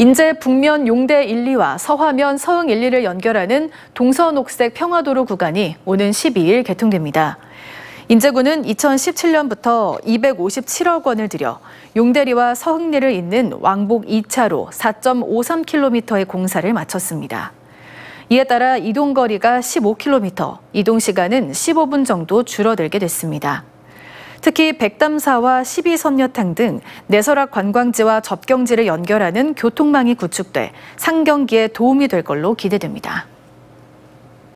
인제 북면 용대 1, 2와 서화면 서흥 1, 2를 연결하는 동서녹색 평화도로 구간이 오는 12일 개통됩니다. 인제군은 2017년부터 257억 원을 들여 용대리와 서흥리를 잇는 왕복 2차로 4.53km의 공사를 마쳤습니다. 이에 따라 이동 거리가 15km, 이동 시간은 15분 정도 줄어들게 됐습니다. 특히 백담사와 12선녀탕 등 내설악 관광지와 접경지를 연결하는 교통망이 구축돼 상경기에 도움이 될 걸로 기대됩니다.